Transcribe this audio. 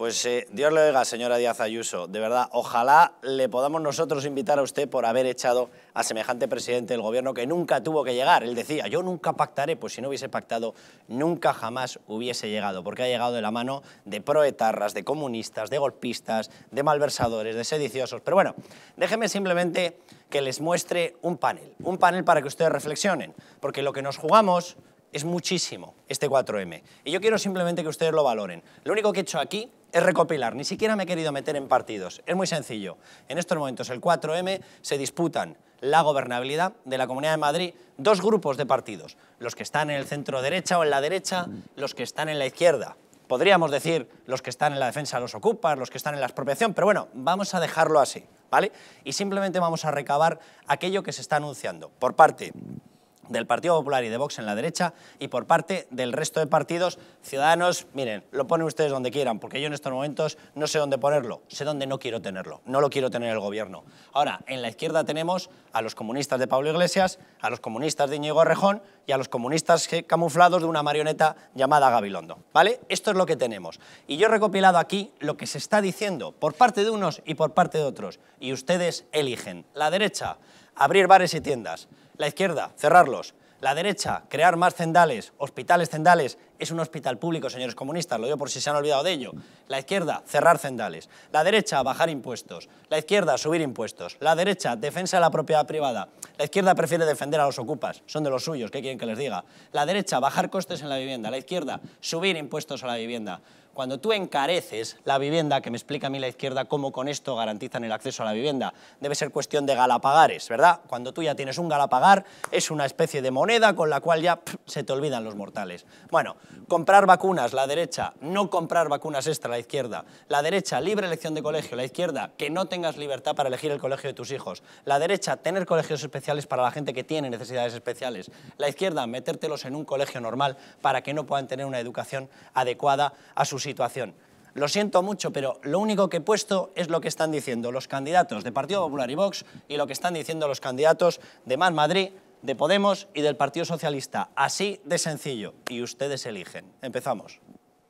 Pues eh, Dios le oiga, señora Díaz Ayuso. De verdad, ojalá le podamos nosotros invitar a usted por haber echado a semejante presidente del gobierno que nunca tuvo que llegar. Él decía, yo nunca pactaré, pues si no hubiese pactado, nunca jamás hubiese llegado, porque ha llegado de la mano de proetarras, de comunistas, de golpistas, de malversadores, de sediciosos. Pero bueno, déjeme simplemente que les muestre un panel, un panel para que ustedes reflexionen, porque lo que nos jugamos es muchísimo este 4M. Y yo quiero simplemente que ustedes lo valoren. Lo único que he hecho aquí es recopilar, ni siquiera me he querido meter en partidos. Es muy sencillo. En estos momentos, el 4M, se disputan la gobernabilidad de la Comunidad de Madrid dos grupos de partidos, los que están en el centro derecha o en la derecha, los que están en la izquierda. Podríamos decir los que están en la defensa los ocupan, los que están en la expropiación, pero bueno, vamos a dejarlo así, ¿vale? Y simplemente vamos a recabar aquello que se está anunciando por parte del Partido Popular y de Vox en la derecha y por parte del resto de partidos, Ciudadanos, miren, lo ponen ustedes donde quieran, porque yo en estos momentos no sé dónde ponerlo, sé dónde no quiero tenerlo, no lo quiero tener el gobierno. Ahora, en la izquierda tenemos a los comunistas de Pablo Iglesias, a los comunistas de Íñigo Rejón y a los comunistas camuflados de una marioneta llamada Gabilondo, ¿vale? Esto es lo que tenemos. Y yo he recopilado aquí lo que se está diciendo por parte de unos y por parte de otros, y ustedes eligen. La derecha abrir bares y tiendas. La izquierda, cerrarlos. La derecha, crear más cendales, hospitales cendales. Es un hospital público, señores comunistas, lo digo por si se han olvidado de ello. La izquierda, cerrar cendales. La derecha, bajar impuestos. La izquierda, subir impuestos. La derecha, defensa de la propiedad privada. La izquierda prefiere defender a los ocupas, son de los suyos, ¿qué quieren que les diga? La derecha, bajar costes en la vivienda. La izquierda, subir impuestos a la vivienda. Cuando tú encareces la vivienda, que me explica a mí la izquierda cómo con esto garantizan el acceso a la vivienda, debe ser cuestión de galapagares, ¿verdad? Cuando tú ya tienes un galapagar, es una especie de moneda con la cual ya se te olvidan los mortales. Bueno, comprar vacunas, la derecha, no comprar vacunas extra, la izquierda. La derecha, libre elección de colegio, la izquierda, que no tengas libertad para elegir el colegio de tus hijos. La derecha, tener colegios especiales para la gente que tiene necesidades especiales. La izquierda, metértelos en un colegio normal para que no puedan tener una educación adecuada a sus situación. Lo siento mucho, pero lo único que he puesto es lo que están diciendo los candidatos de Partido Popular y Vox y lo que están diciendo los candidatos de Más Madrid, de Podemos y del Partido Socialista. Así de sencillo. Y ustedes eligen. Empezamos.